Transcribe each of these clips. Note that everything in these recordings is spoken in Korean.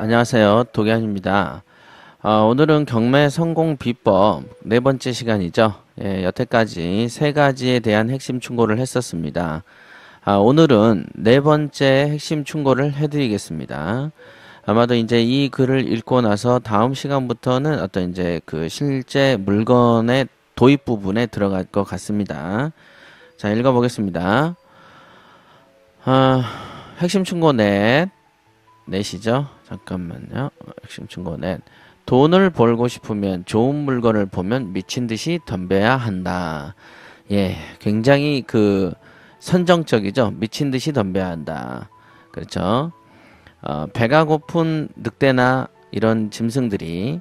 안녕하세요. 도겸입니다. 어, 오늘은 경매 성공 비법 네 번째 시간이죠. 예, 여태까지 세 가지에 대한 핵심 충고를 했었습니다. 아, 오늘은 네 번째 핵심 충고를 해드리겠습니다. 아마도 이제 이 글을 읽고 나서 다음 시간부터는 어떤 이제 그 실제 물건의 도입 부분에 들어갈 것 같습니다. 자, 읽어보겠습니다. 아, 핵심 충고 넷. 내시죠 잠깐만요. 핵심 증거는 돈을 벌고 싶으면 좋은 물건을 보면 미친 듯이 덤벼야 한다. 예, 굉장히 그 선정적이죠. 미친 듯이 덤벼야 한다. 그렇죠. 어, 배가 고픈 늑대나 이런 짐승들이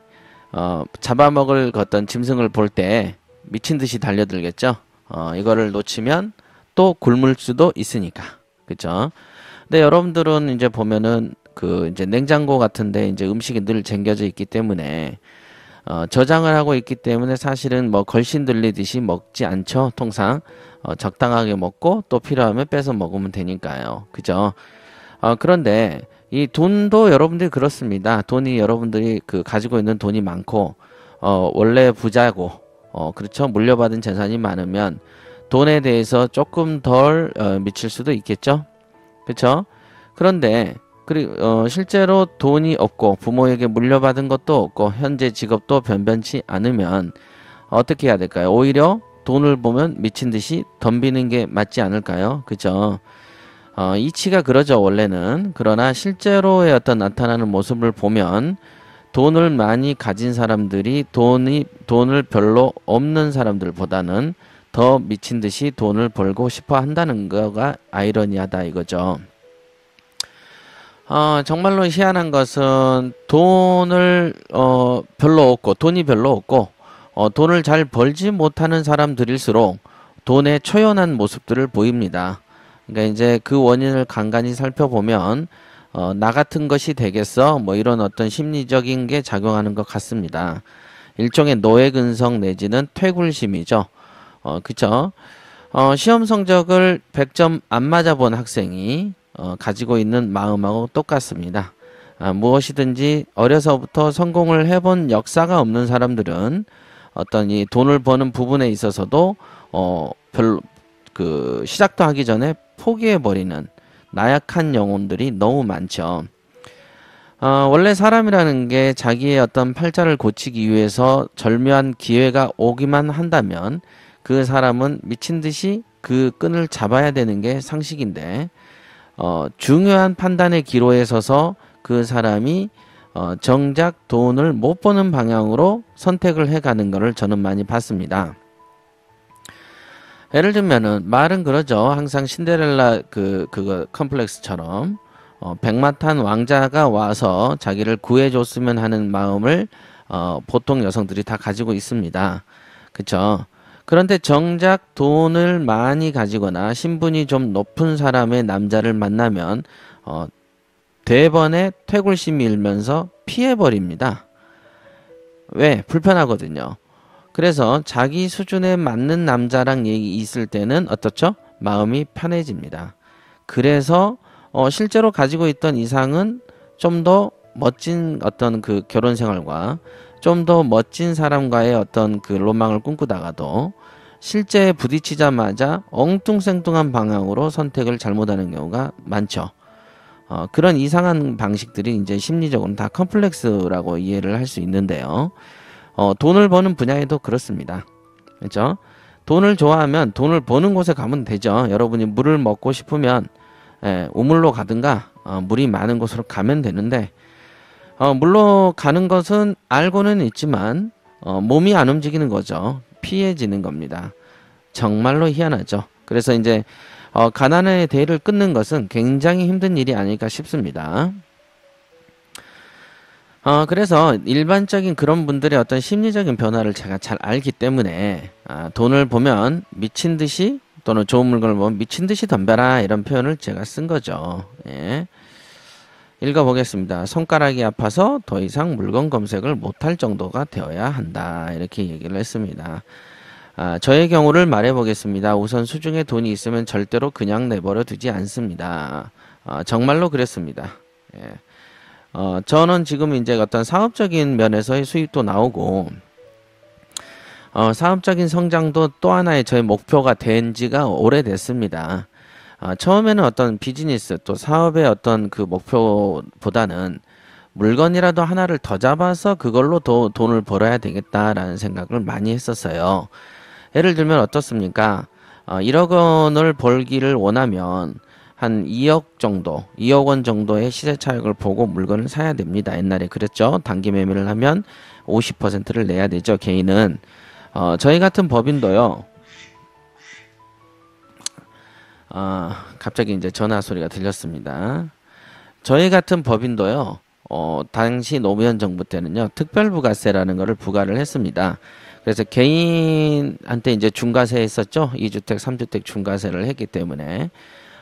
어, 잡아먹을 그 어떤 짐승을 볼 때 미친 듯이 달려들겠죠. 어, 이거를 놓치면 또 굶을 수도 있으니까. 그렇죠. 근데 여러분들은 이제 보면은 그 이제 냉장고 같은데 이제 음식이 늘 쟁겨져 있기 때문에 어, 저장을 하고 있기 때문에 사실은 뭐 걸신 들리듯이 먹지 않죠. 통상 어, 적당하게 먹고 또 필요하면 빼서 먹으면 되니까요. 그죠? 어, 그런데 이 돈도 여러분들이 그렇습니다. 돈이 여러분들이 그 가지고 있는 돈이 많고 어, 원래 부자고 어, 그렇죠. 물려받은 재산이 많으면 돈에 대해서 조금 덜 어, 미칠 수도 있겠죠. 그렇죠? 그런데 그리고 어, 실제로 돈이 없고 부모에게 물려받은 것도 없고 현재 직업도 변변치 않으면 어떻게 해야 될까요? 오히려 돈을 보면 미친 듯이 덤비는 게 맞지 않을까요? 그죠? 어, 이치가 그러죠, 원래는. 그러나 실제로의 어떤 나타나는 모습을 보면 돈을 많이 가진 사람들이 돈이, 돈을 별로 없는 사람들보다는 더 미친 듯이 돈을 벌고 싶어 한다는 거가 아이러니하다 이거죠. 어, 정말로 희한한 것은 돈을 어, 별로 없고 돈이 별로 없고 어, 돈을 잘 벌지 못하는 사람들일수록 돈에 초연한 모습들을 보입니다. 그러니까 이제 그 원인을 간간히 살펴보면 어, 나 같은 것이 되겠어 뭐 이런 어떤 심리적인 게 작용하는 것 같습니다. 일종의 노예 근성 내지는 퇴굴심이죠. 어, 그쵸? 어, 시험 성적을 100점 안 맞아본 학생이 어, 가지고 있는 마음하고 똑같습니다. 아, 무엇이든지 어려서부터 성공을 해본 역사가 없는 사람들은 어떤 이 돈을 버는 부분에 있어서도 어, 별로 그 시작도 하기 전에 포기해 버리는 나약한 영혼들이 너무 많죠. 어, 원래 사람이라는 게 자기의 어떤 팔자를 고치기 위해서 절묘한 기회가 오기만 한다면 그 사람은 미친 듯이 그 끈을 잡아야 되는 게 상식인데 어, 중요한 판단의 기로에 서서 그 사람이 어, 정작 돈을 못 버는 방향으로 선택을 해가는 것을 저는 많이 봤습니다. 예를 들면은 말은 그러죠. 항상 신데렐라 그 그거 컴플렉스처럼 어, 백마탄 왕자가 와서 자기를 구해줬으면 하는 마음을 어, 보통 여성들이 다 가지고 있습니다. 그쵸? 그런데 정작 돈을 많이 가지거나 신분이 좀 높은 사람의 남자를 만나면 어, 대번에 퇴굴심이 일면서 피해버립니다. 왜? 불편하거든요. 그래서 자기 수준에 맞는 남자랑 얘기 있을 때는 어떻죠? 마음이 편해집니다. 그래서 어, 실제로 가지고 있던 이상은 좀 더 멋진 어떤 그 결혼 생활과 좀더 멋진 사람과의 어떤 그 로망을 꿈꾸다가도 실제 부딪히자마자 엉뚱생뚱한 방향으로 선택을 잘못하는 경우가 많죠. 어, 그런 이상한 방식들이 이제 심리적으로 는다 컴플렉스라고 이해를 할 수 있는데요. 어, 돈을 버는 분야에도 그렇습니다. 그죠 돈을 좋아하면 돈을 버는 곳에 가면 되죠. 여러분이 물을 먹고 싶으면 에, 예, 우물로 가든가 어, 물이 많은 곳으로 가면 되는데 어, 물론 가는 것은 알고는 있지만 어, 몸이 안 움직이는 거죠. 피해지는 겁니다. 정말로 희한하죠. 그래서 이제 어, 가난의 대를 끊는 것은 굉장히 힘든 일이 아닐까 싶습니다. 어, 그래서 일반적인 그런 분들의 어떤 심리적인 변화를 제가 잘 알기 때문에 아, 돈을 보면 미친 듯이 또는 좋은 물건을 보면 미친 듯이 덤벼라 이런 표현을 제가 쓴 거죠. 예. 읽어보겠습니다. 손가락이 아파서 더 이상 물건 검색을 못할 정도가 되어야 한다. 이렇게 얘기를 했습니다. 아, 저의 경우를 말해보겠습니다. 우선 수중에 돈이 있으면 절대로 그냥 내버려 두지 않습니다. 아, 정말로 그랬습니다. 예. 어, 저는 지금 이제 어떤 사업적인 면에서의 수입도 나오고, 어, 사업적인 성장도 또 하나의 저의 목표가 된 지가 오래됐습니다. 아, 처음에는 어떤 비즈니스 또 사업의 어떤 그 목표보다는 물건이라도 하나를 더 잡아서 그걸로 더 돈을 벌어야 되겠다라는 생각을 많이 했었어요. 예를 들면 어떻습니까? 어, 1억 원을 벌기를 원하면 한 2억 정도, 2억 원 정도의 시세 차익을 보고 물건을 사야 됩니다. 옛날에 그랬죠. 단기 매매를 하면 50%를 내야 되죠. 개인은. 어, 저희 같은 법인도요. 아, 갑자기 이제 전화 소리가 들렸습니다. 저희 같은 법인도요. 어, 당시 노무현 정부 때는요. 특별부가세라는 거를 부과를 했습니다. 그래서 개인한테 이제 중과세 했었죠. 이주택삼주택 중과세를 했기 때문에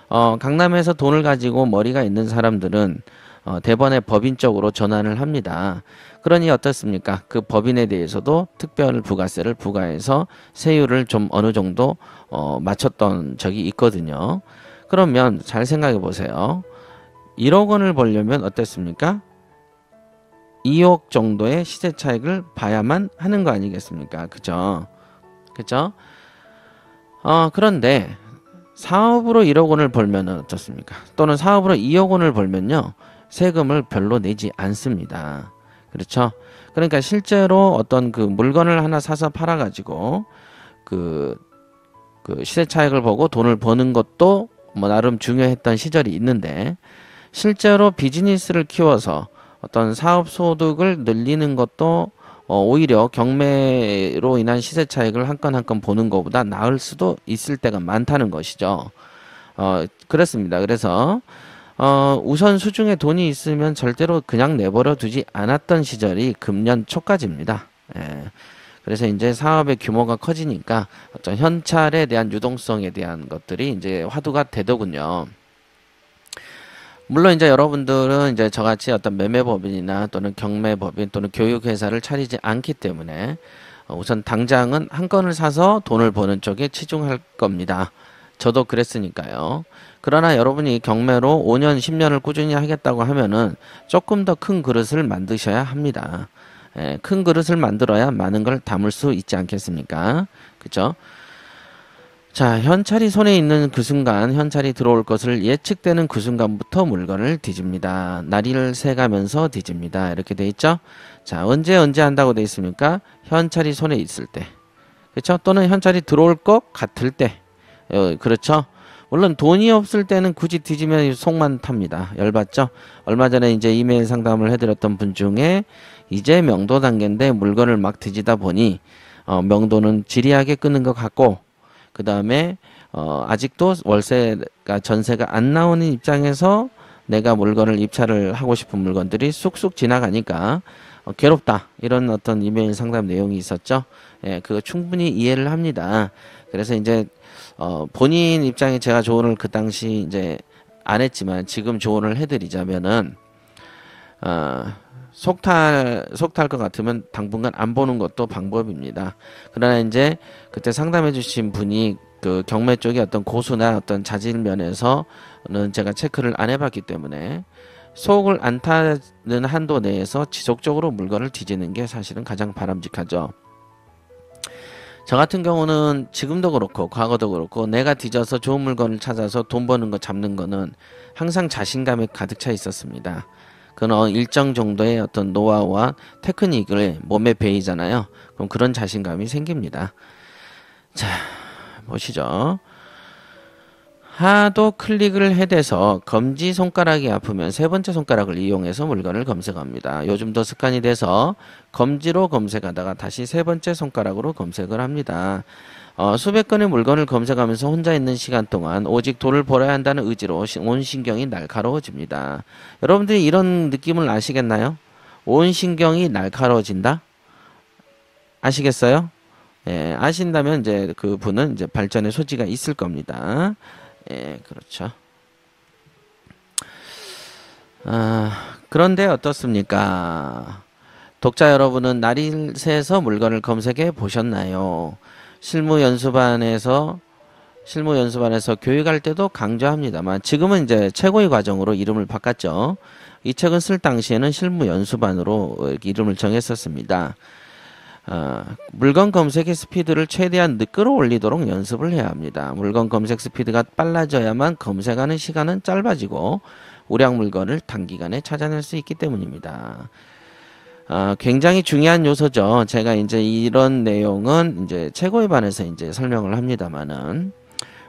어, 강남에서 돈을 가지고 머리가 있는 사람들은 어, 대번에 법인 쪽으로 전환을 합니다. 그러니 어떻습니까? 그 법인에 대해서도 특별 부가세를 부과해서 세율을 좀 어느 정도 어, 맞췄던 적이 있거든요. 그러면 잘 생각해 보세요. 1억 원을 벌려면 어땠습니까? 2억 정도의 시세 차익을 봐야만 하는 거 아니겠습니까? 그죠? 그죠? 어, 그런데 사업으로 1억 원을 벌면 어떻습니까? 또는 사업으로 2억 원을 벌면요. 세금을 별로 내지 않습니다. 그렇죠? 그러니까 실제로 어떤 그 물건을 하나 사서 팔아가지고 그, 그 시세 차익을 보고 돈을 버는 것도 뭐 나름 중요했던 시절이 있는데 실제로 비즈니스를 키워서 어떤 사업 소득을 늘리는 것도 어, 오히려 경매로 인한 시세 차익을 한 건 한 건 보는 것보다 나을 수도 있을 때가 많다는 것이죠. 어, 그렇습니다. 그래서 어, 우선 수중에 돈이 있으면 절대로 그냥 내버려 두지 않았던 시절이 금년 초까지입니다. 예. 그래서 이제 사업의 규모가 커지니까 어떤 현찰에 대한 유동성에 대한 것들이 이제 화두가 되더군요. 물론 이제 여러분들은 이제 저같이 어떤 매매법인이나 또는 경매법인 또는 교육회사를 차리지 않기 때문에 어, 우선 당장은 한 건을 사서 돈을 버는 쪽에 치중할 겁니다. 저도 그랬으니까요. 그러나 여러분이 경매로 5년, 10년을 꾸준히 하겠다고 하면은 조금 더 큰 그릇을 만드셔야 합니다. 예, 큰 그릇을 만들어야 많은 걸 담을 수 있지 않겠습니까? 그쵸 자, 현찰이 손에 있는 그 순간, 현찰이 들어올 것을 예측되는 그 순간부터 물건을 뒤집니다. 날이를 새가면서 뒤집니다. 이렇게 돼 있죠? 자, 언제 언제 한다고 돼 있습니까? 현찰이 손에 있을 때. 그쵸 또는 현찰이 들어올 것 같을 때. 어, 그렇죠? 물론 돈이 없을 때는 굳이 뒤지면 속만 탑니다. 열받죠? 얼마 전에 이제 이메일 상담을 해드렸던 분 중에 이제 명도 단계인데 물건을 막 뒤지다 보니 어, 명도는 지리하게 끊는것 같고 그 다음에 어, 아직도 월세가 전세가 안 나오는 입장에서 내가 물건을 입찰을 하고 싶은 물건들이 쑥쑥 지나가니까 어, 괴롭다 이런 어떤 이메일 상담 내용이 있었죠. 예, 그거 충분히 이해를 합니다. 그래서 이제 어, 본인 입장에 제가 조언을 그 당시 이제 안 했지만 지금 조언을 해드리자면은 어, 속탈 속탈 것 같으면 당분간 안 보는 것도 방법입니다. 그러나 이제 그때 상담해주신 분이 그 경매 쪽의 어떤 고수나 어떤 자질 면에서는 제가 체크를 안 해봤기 때문에 속을 안 타는 한도 내에서 지속적으로 물건을 뒤지는 게 사실은 가장 바람직하죠. 저 같은 경우는 지금도 그렇고 과거도 그렇고 내가 뒤져서 좋은 물건을 찾아서 돈 버는 거 잡는 거는 항상 자신감에 가득 차 있었습니다. 그런 어, 일정 정도의 어떤 노하우와 테크닉을 몸에 배이잖아요. 그럼 그런 자신감이 생깁니다. 자, 보시죠. 하도 클릭을 해대서 검지 손가락이 아프면 세 번째 손가락을 이용해서 물건을 검색합니다. 요즘 더 습관이 돼서 검지로 검색하다가 다시 세 번째 손가락으로 검색을 합니다. 어, 수백 건의 물건을 검색하면서 혼자 있는 시간 동안 오직 돈을 벌어야 한다는 의지로 온 신경이 날카로워집니다. 여러분들이 이런 느낌을 아시겠나요? 온 신경이 날카로워진다? 아시겠어요? 예, 아신다면 이제 그 분은 이제 발전의 소지가 있을 겁니다. 예, 그렇죠. 아, 그런데 어떻습니까? 독자 여러분은 날일새에서 물건을 검색해 보셨나요? 실무 연수반에서 실무 연수반에서 교육할 때도 강조합니다만 지금은 이제 최고의 과정으로 이름을 바꿨죠. 이 책은 쓸 당시에는 실무 연수반으로 이름을 정했었습니다. 어, 물건 검색의 스피드를 최대한 끌어올리도록 연습을 해야 합니다. 물건 검색 스피드가 빨라져야만 검색하는 시간은 짧아지고 우량 물건을 단기간에 찾아낼 수 있기 때문입니다. 어, 굉장히 중요한 요소죠. 제가 이제 이런 내용은 이제 최고에 반해서 이제 설명을 합니다만은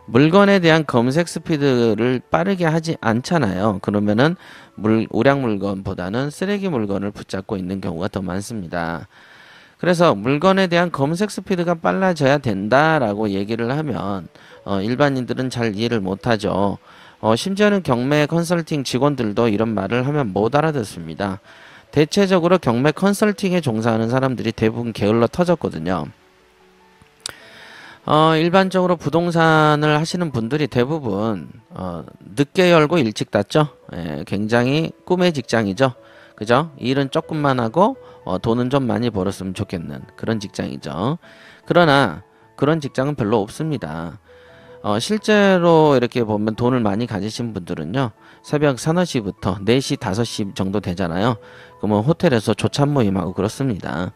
물건에 대한 검색 스피드를 빠르게 하지 않잖아요. 그러면은 물, 우량 물건보다는 쓰레기 물건을 붙잡고 있는 경우가 더 많습니다. 그래서 물건에 대한 검색 스피드가 빨라져야 된다라고 얘기를 하면 어, 일반인들은 잘 이해를 못하죠. 어, 심지어는 경매 컨설팅 직원들도 이런 말을 하면 못 알아듣습니다. 대체적으로 경매 컨설팅에 종사하는 사람들이 대부분 게을러 터졌거든요. 어, 일반적으로 부동산을 하시는 분들이 대부분 어, 늦게 열고 일찍 닫죠. 예, 굉장히 꿈의 직장이죠. 그죠? 일은 조금만 하고 어, 돈은 좀 많이 벌었으면 좋겠는 그런 직장이죠. 그러나 그런 직장은 별로 없습니다. 어, 실제로 이렇게 보면 돈을 많이 가지신 분들은요, 새벽 3, 4시부터 4시, 5시 정도 되잖아요. 그러면 호텔에서 조찬 모임하고 그렇습니다.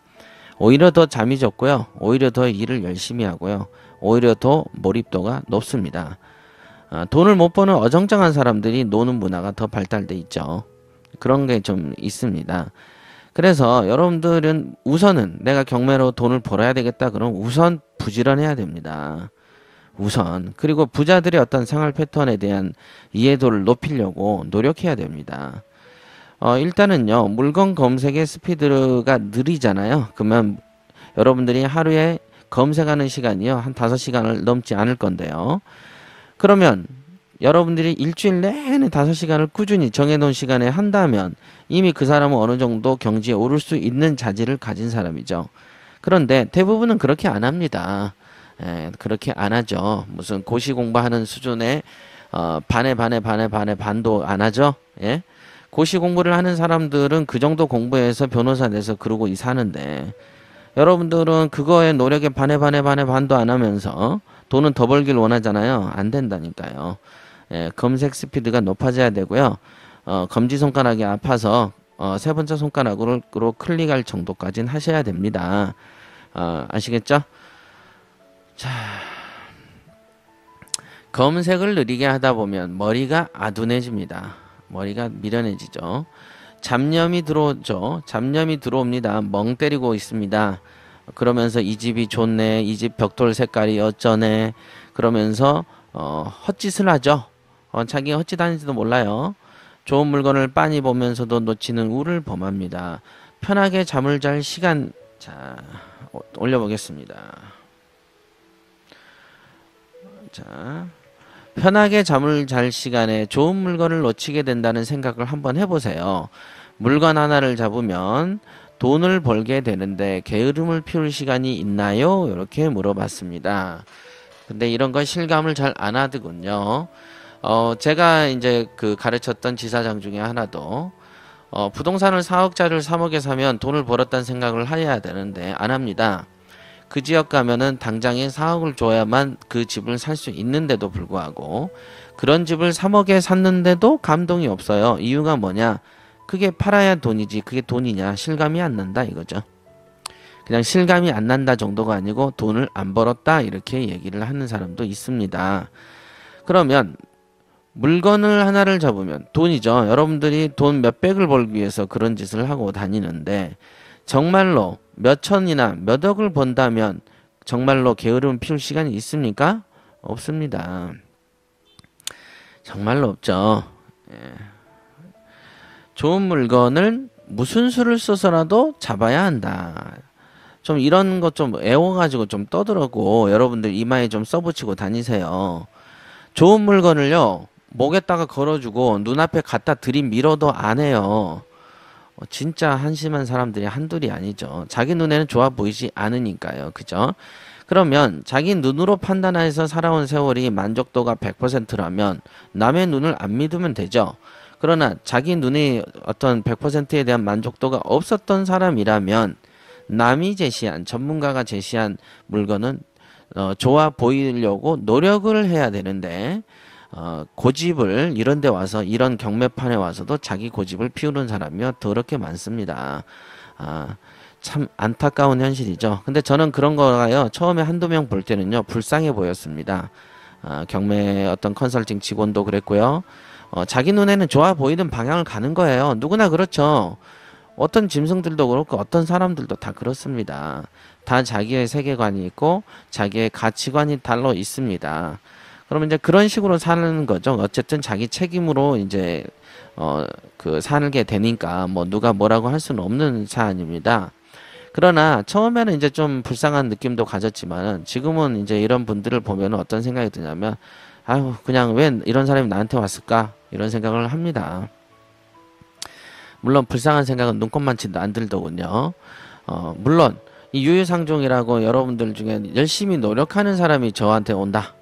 오히려 더 잠이 적고요. 오히려 더 일을 열심히 하고요. 오히려 더 몰입도가 높습니다. 아, 돈을 못 버는 어정쩡한 사람들이 노는 문화가 더 발달돼 있죠. 그런 게 좀 있습니다. 그래서 여러분들은 우선은 내가 경매로 돈을 벌어야 되겠다 그럼 우선 부지런해야 됩니다. 우선 그리고 부자들의 어떤 생활 패턴에 대한 이해도를 높이려고 노력해야 됩니다. 어, 일단은요 물건 검색의 스피드가 느리잖아요. 그러면 여러분들이 하루에 검색하는 시간이요 한 다섯 시간을 넘지 않을 건데요. 그러면 여러분들이 일주일 내내 다섯 시간을 꾸준히 정해놓은 시간에 한다면 이미 그 사람은 어느 정도 경지에 오를 수 있는 자질을 가진 사람이죠. 그런데 대부분은 그렇게 안 합니다. 에, 예, 그렇게 안 하죠. 무슨 고시 공부하는 수준의 어, 반에 반에 반에 반에 반도 안 하죠. 예? 고시 공부를 하는 사람들은 그 정도 공부해서 변호사 돼서 그러고 이 사는데 여러분들은 그거에 노력에 반에 반에 반에 반도 안 하면서 돈은 더 벌길 원하잖아요. 안 된다니까요. 예, 검색 스피드가 높아져야 되고요. 어, 검지 손가락이 아파서 어, 세 번째 손가락으로 클릭할 정도까지는 하셔야 됩니다. 어, 아시겠죠? 자, 검색을 느리게 하다 보면 머리가 아둔해집니다. 머리가 미련해지죠. 잡념이 들어오죠. 잡념이 들어옵니다. 멍 때리고 있습니다. 그러면서 이 집이 좋네. 이 집 벽돌 색깔이 어쩌네. 그러면서 어, 헛짓을 하죠. 어, 자기가 헛짓하는지도 몰라요. 좋은 물건을 빤히 보면서도 놓치는 우를 범합니다. 편하게 잠을 잘 시간 자 어, 올려보겠습니다. 자 편하게 잠을 잘 시간에 좋은 물건을 놓치게 된다는 생각을 한번 해보세요. 물건 하나를 잡으면 돈을 벌게 되는데 게으름을 피울 시간이 있나요? 이렇게 물어봤습니다. 근데 이런 건 실감을 잘 안 하더군요. 어, 제가 이제 그 가르쳤던 지사장 중에 하나도 어, 부동산을 4억짜리를 3억에 사면 돈을 벌었다는 생각을 해야 되는데 안 합니다. 그 지역 가면은 당장에 4억을 줘야만 그 집을 살 수 있는데도 불구하고 그런 집을 3억에 샀는데도 감동이 없어요. 이유가 뭐냐? 그게 팔아야 돈이지 그게 돈이냐 실감이 안 난다 이거죠. 그냥 실감이 안 난다 정도가 아니고 돈을 안 벌었다 이렇게 얘기를 하는 사람도 있습니다. 그러면 물건을 하나를 잡으면 돈이죠. 여러분들이 돈 몇백을 벌기 위해서 그런 짓을 하고 다니는데 정말로 몇천이나 몇억을 번다면 정말로 게으름 피울 시간이 있습니까? 없습니다. 정말로 없죠. 예. 좋은 물건을 무슨 수를 써서라도 잡아야 한다. 좀 이런 것 좀 애워가지고 좀 떠들었고 여러분들 이마에 좀 써붙이고 다니세요. 좋은 물건을요 목에다가 걸어주고 눈앞에 갖다 들이밀어도 안 해요. 어, 진짜 한심한 사람들이 한둘이 아니죠. 자기 눈에는 좋아 보이지 않으니까요. 그죠? 그러면 자기 눈으로 판단해서 살아온 세월이 만족도가 100%라면 남의 눈을 안 믿으면 되죠. 그러나 자기 눈이 어떤 100%에 대한 만족도가 없었던 사람이라면 남이 제시한 전문가가 제시한 물건은 어, 좋아 보이려고 노력을 해야 되는데 어, 고집을 이런 데 와서 이런 경매판에 와서도 자기 고집을 피우는 사람이요 더럽게 많습니다. 아, 참 안타까운 현실이죠. 근데 저는 그런 거가요. 처음에 한두 명 볼 때는요. 불쌍해 보였습니다. 아, 경매 어떤 컨설팅 직원도 그랬고요. 어, 자기 눈에는 좋아 보이는 방향을 가는 거예요. 누구나 그렇죠. 어떤 짐승들도 그렇고 어떤 사람들도 다 그렇습니다. 다 자기의 세계관이 있고 자기의 가치관이 달러 있습니다. 그러면 이제 그런 식으로 사는 거죠. 어쨌든 자기 책임으로 이제 어그 살게 되니까 뭐 누가 뭐라고 할 수는 없는 사안입니다. 그러나 처음에는 이제 좀 불쌍한 느낌도 가졌지만 지금은 이제 이런 분들을 보면 어떤 생각이 드냐면 아유 그냥 왜 이런 사람이 나한테 왔을까 이런 생각을 합니다. 물론 불쌍한 생각은 눈꼽만치도 안 들더군요. 어 물론 이 유유상종이라고 여러분들 중에 열심히 노력하는 사람이 저한테 온다.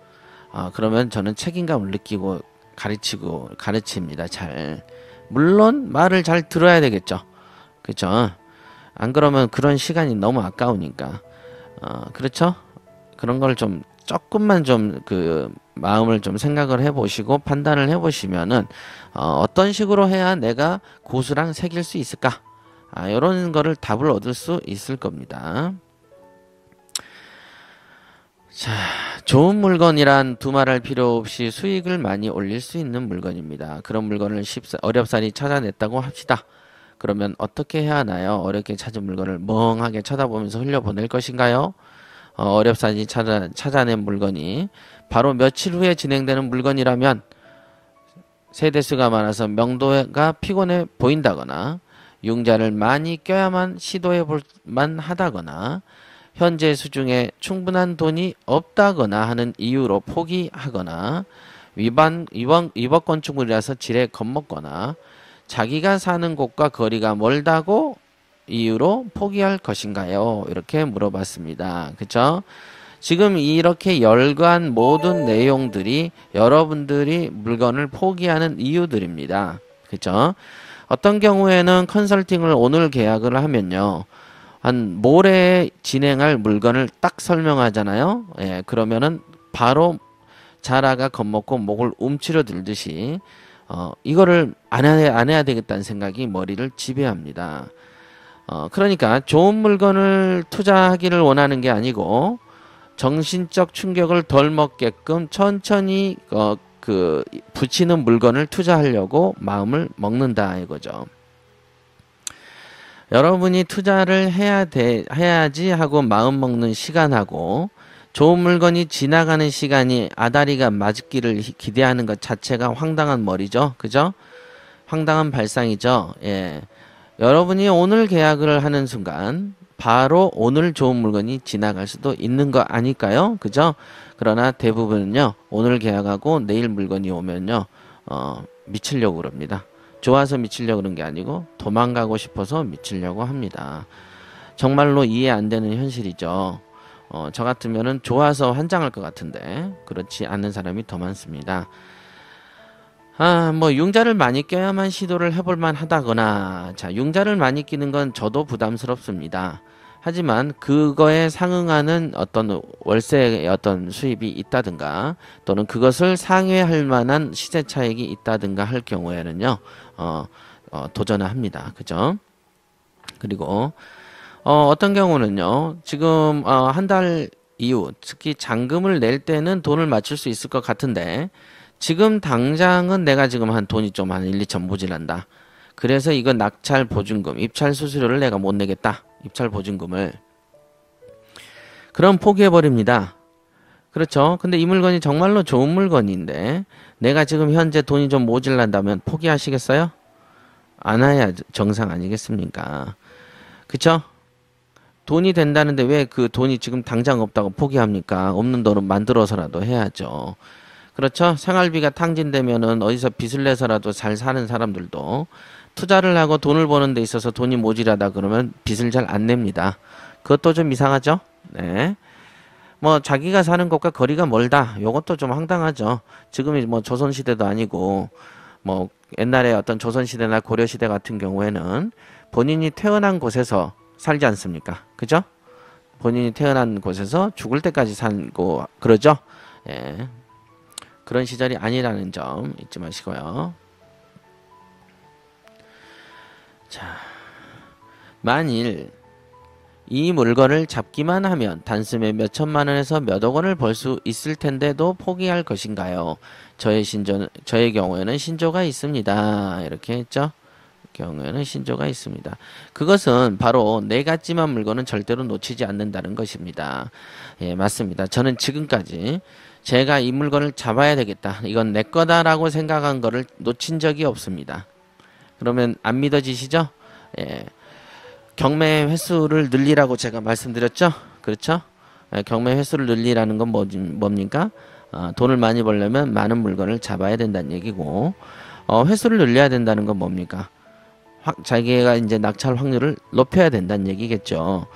어, 그러면 저는 책임감을 느끼고 가르치고 가르칩니다. 잘 물론 말을 잘 들어야 되겠죠. 그렇죠. 안 그러면 그런 시간이 너무 아까우니까 어, 그렇죠. 그런 걸 좀 조금만 좀 그 마음을 좀 생각을 해보시고 판단을 해보시면은 어, 어떤 식으로 해야 내가 고수랑 새길 수 있을까? 아, 이런 거를 답을 얻을 수 있을 겁니다. 자, 좋은 물건이란 두말할 필요 없이 수익을 많이 올릴 수 있는 물건입니다. 그런 물건을 어렵사리 찾아냈다고 합시다. 그러면 어떻게 해야 하나요? 어렵게 찾은 물건을 멍하게 쳐다보면서 흘려보낼 것인가요? 어, 렵사리 찾아, 찾아낸 물건이 바로 며칠 후에 진행되는 물건이라면 세대수가 많아서 명도가 피곤해 보인다거나 융자를 많이 껴야만 시도해 볼만 하다거나 현재 수중에 충분한 돈이 없다거나 하는 이유로 포기하거나 위반, 위법건축물이라서 지레 겁먹거나 자기가 사는 곳과 거리가 멀다고 이유로 포기할 것인가요? 이렇게 물어봤습니다. 그쵸? 지금 이렇게 열관 모든 내용들이 여러분들이 물건을 포기하는 이유들입니다. 그쵸? 어떤 경우에는 컨설팅을 오늘 계약을 하면요. 한 모레 진행할 물건을 딱 설명하잖아요. 예, 그러면은 바로 자라가 겁먹고 목을 움츠려 들듯이 어, 이거를 안 해야, 안 해야 되겠다는 생각이 머리를 지배합니다. 어, 그러니까 좋은 물건을 투자하기를 원하는 게 아니고 정신적 충격을 덜 먹게끔 천천히 어, 그 붙이는 물건을 투자하려고 마음을 먹는다 이거죠. 여러분이 투자를 해야 돼, 해야지 하고 마음 먹는 시간하고 좋은 물건이 지나가는 시간이 아다리가 맞기를 기대하는 것 자체가 황당한 머리죠. 그죠? 황당한 발상이죠. 예. 여러분이 오늘 계약을 하는 순간 바로 오늘 좋은 물건이 지나갈 수도 있는 거 아닐까요? 그죠? 그러나 대부분은요, 오늘 계약하고 내일 물건이 오면요, 어, 미치려고 그럽니다. 좋아서 미치려 고 그런 게 아니고 도망가고 싶어서 미치려고 합니다. 정말로 이해 안 되는 현실이죠. 어, 저 같으면은 좋아서 환장할 것 같은데 그렇지 않은 사람이 더 많습니다. 아, 뭐 융자를 많이 껴야만 시도를 해볼 만하다거나 자 융자를 많이 끼는 건 저도 부담스럽습니다. 하지만 그거에 상응하는 어떤 월세의 어떤 수입이 있다든가 또는 그것을 상회할 만한 시세 차익이 있다든가 할 경우에는요. 어, 어, 도전을 합니다. 그죠? 그리고 어, 어떤 경우는요. 지금 어, 한달 이후 특히 잔금을 낼 때는 돈을 맞출 수 있을 것 같은데 지금 당장은 내가 지금 한 돈이 좀한 1, 2천 모질한다. 그래서 이건 낙찰 보증금, 입찰 수수료를 내가 못 내겠다. 입찰 보증금을. 그럼 포기해버립니다. 그렇죠. 근데 이 물건이 정말로 좋은 물건인데 내가 지금 현재 돈이 좀 모질란다면 포기하시겠어요? 안 해야 정상 아니겠습니까? 그쵸? 돈이 된다는데 왜 그 돈이 지금 당장 없다고 포기합니까? 없는 돈은 만들어서라도 해야죠. 그렇죠? 생활비가 탕진되면은 어디서 빚을 내서라도 잘 사는 사람들도 투자를 하고 돈을 버는 데 있어서 돈이 모자라다 그러면 빚을 잘 안 냅니다. 그것도 좀 이상하죠? 네. 뭐 자기가 사는 것과 거리가 멀다. 요것도 좀 황당하죠. 지금이 뭐 조선 시대도 아니고 뭐 옛날에 어떤 조선 시대나 고려 시대 같은 경우에는 본인이 태어난 곳에서 살지 않습니까? 그죠? 본인이 태어난 곳에서 죽을 때까지 살고 그러죠? 예. 그런 시절이 아니라는 점 잊지 마시고요. 자, 만일 이 물건을 잡기만 하면 단숨에 몇 천만 원에서 몇억 원을 벌 수 있을 텐데도 포기할 것인가요? 저의 신조 저의 경우에는 신조가 있습니다. 이렇게 했죠. 경우에는 신조가 있습니다. 그것은 바로 내 네 같지만 물건은 절대로 놓치지 않는다는 것입니다. 예, 맞습니다. 저는 지금까지 제가 이 물건을 잡아야 되겠다. 이건 내 거다라고 생각한 거를 놓친 적이 없습니다. 그러면 안 믿어지시죠? 예. 경매 횟수를 늘리라고 제가 말씀드렸죠? 그렇죠? 예, 경매 횟수를 늘리라는 건 뭐, 뭡니까? 어, 돈을 많이 벌려면 많은 물건을 잡아야 된다는 얘기고 어, 횟수를 늘려야 된다는 건 뭡니까? 확, 자기가 이제 낙찰 확률을 높여야 된다는 얘기겠죠.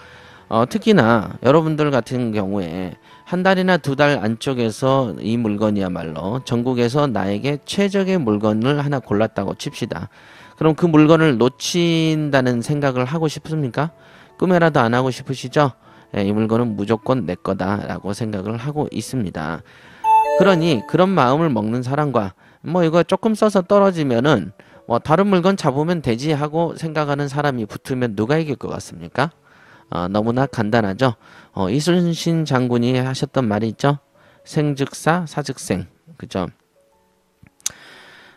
어, 특히나 여러분들 같은 경우에 한 달이나 두 달 안쪽에서 이 물건이야말로 전국에서 나에게 최적의 물건을 하나 골랐다고 칩시다. 그럼 그 물건을 놓친다는 생각을 하고 싶습니까? 꿈에라도 안 하고 싶으시죠? 예, 이 물건은 무조건 내 거다라고 생각을 하고 있습니다. 그러니 그런 마음을 먹는 사람과 뭐 이거 조금 써서 떨어지면은 뭐 다른 물건 잡으면 되지 하고 생각하는 사람이 붙으면 누가 이길 것 같습니까? 어, 너무나 간단하죠. 어, 이순신 장군이 하셨던 말이 있죠. 생즉사 사즉생 그죠?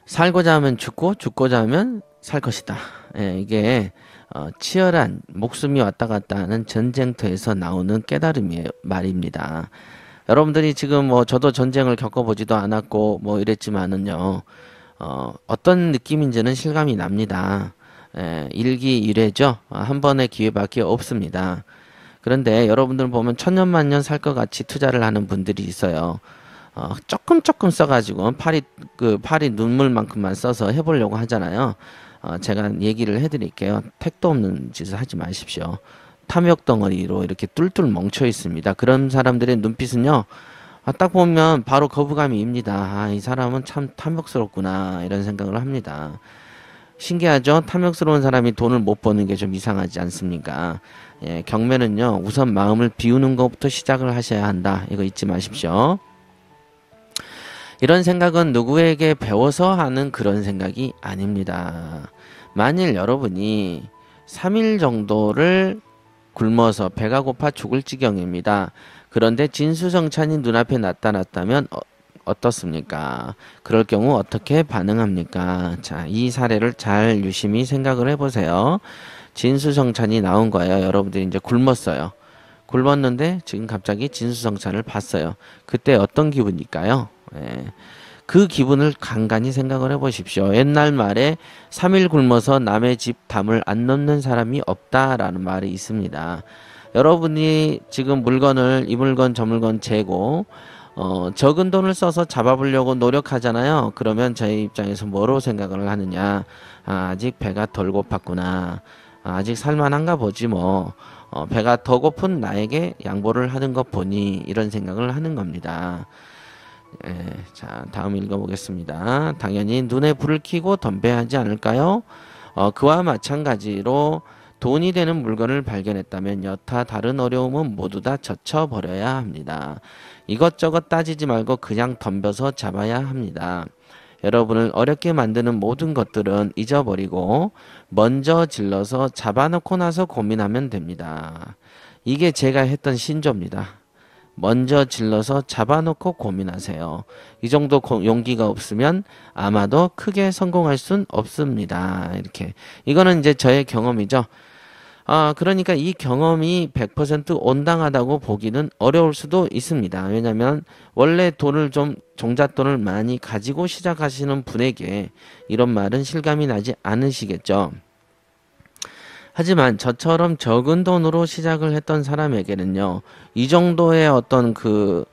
살고자 하면 죽고 죽고자 하면 살 것이다. 예, 이게 어, 치열한 목숨이 왔다 갔다 하는 전쟁터에서 나오는 깨달음이 말입니다. 여러분들이 지금 뭐 저도 전쟁을 겪어보지도 않았고 뭐 이랬지만은요 어, 어떤 느낌인지는 실감이 납니다. 예, 일기일회죠. 한 번의 기회밖에 없습니다. 그런데 여러분들 보면 천년만년 살 것 같이 투자를 하는 분들이 있어요. 어, 조금 조금 써가지고 파리 그 파리 눈물만큼만 써서 해보려고 하잖아요. 어, 제가 얘기를 해드릴게요. 택도 없는 짓을 하지 마십시오. 탐욕 덩어리로 이렇게 뚫뚫 멍쳐 있습니다. 그런 사람들의 눈빛은요. 아, 딱 보면 바로 거부감이입니다. 아, 이 사람은 참 탐욕스럽구나 이런 생각을 합니다. 신기하죠? 탐욕스러운 사람이 돈을 못 버는 게 좀 이상하지 않습니까? 예, 경매는요, 우선 마음을 비우는 것부터 시작을 하셔야 한다. 이거 잊지 마십시오. 이런 생각은 누구에게 배워서 하는 그런 생각이 아닙니다. 만일 여러분이 3일 정도를 굶어서 배가 고파 죽을 지경입니다. 그런데 진수성찬이 눈앞에 나타났다면 어, 떻습니까 그럴 경우 어떻게 반응합니까? 자, 이 사례를 잘 유심히 생각을 해보세요. 진수성찬이 나온 거예요. 여러분들이 이제 굶었어요. 굶었는데 지금 갑자기 진수성찬을 봤어요. 그때 어떤 기분일까요? 예. 그 기분을 간간히 생각을 해보십시오. 옛날 말에 3일 굶어서 남의 집 담을 안 넘는 사람이 없다라는 말이 있습니다. 여러분이 지금 물건을 이 물건 저 물건 재고 어, 적은 돈을 써서 잡아보려고 노력하잖아요. 그러면 저희 입장에서 뭐로 생각을 하느냐. 아, 직 배가 덜 고팠구나. 아, 직 살만한가 보지 뭐. 어, 배가 더 고픈 나에게 양보를 하는 것 보니 이런 생각을 하는 겁니다. 예, 자, 다음 읽어보겠습니다. 당연히 눈에 불을 켜고 덤벼하지 않을까요? 어, 그와 마찬가지로 돈이 되는 물건을 발견했다면 여타 다른 어려움은 모두 다 젖혀버려야 합니다. 이것저것 따지지 말고 그냥 덤벼서 잡아야 합니다. 여러분을 어렵게 만드는 모든 것들은 잊어버리고 먼저 질러서 잡아놓고 나서 고민하면 됩니다. 이게 제가 했던 신조입니다. 먼저 질러서 잡아놓고 고민하세요. 이 정도 용기가 없으면 아마도 크게 성공할 순 없습니다. 이렇게. 이거는 이제 저의 경험이죠. 아, 그러니까 이 경험이 100% 온당하다고 보기는 어려울 수도 있습니다. 왜냐면 원래 돈을 좀 종잣돈을 많이 가지고 시작하시는 분에게 이런 말은 실감이 나지 않으시겠죠. 하지만 저처럼 적은 돈으로 시작을 했던 사람에게는요, 이 정도의 어떤 그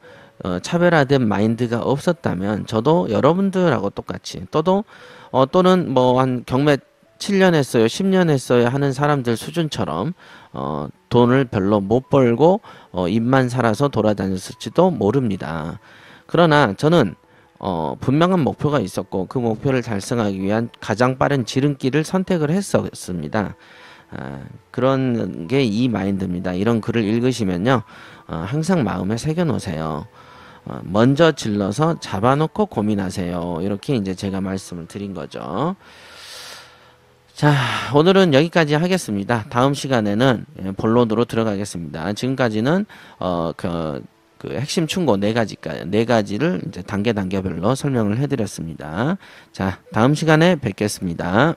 어, 차별화된 마인드가 없었다면 저도 여러분들하고 똑같이 또도 어, 또는 뭐 한 경매 7년 했어요, 10년 했어요 하는 사람들 수준처럼 어, 돈을 별로 못 벌고 어, 입만 살아서 돌아다녔을지도 모릅니다. 그러나 저는 어, 분명한 목표가 있었고 그 목표를 달성하기 위한 가장 빠른 지름길을 선택을 했었습니다. 아, 그런 게 이 마인드입니다. 이런 글을 읽으시면요. 어, 항상 마음에 새겨놓으세요. 어, 먼저 질러서 잡아놓고 고민하세요. 이렇게 이제 제가 말씀을 드린 거죠. 자, 오늘은 여기까지 하겠습니다. 다음 시간에는 예, 본론으로 들어가겠습니다. 지금까지는 어, 그, 그 핵심 충고 네가지까네 가지를 이제 단계 단계별로 설명을 해드렸습니다. 자, 다음 시간에 뵙겠습니다.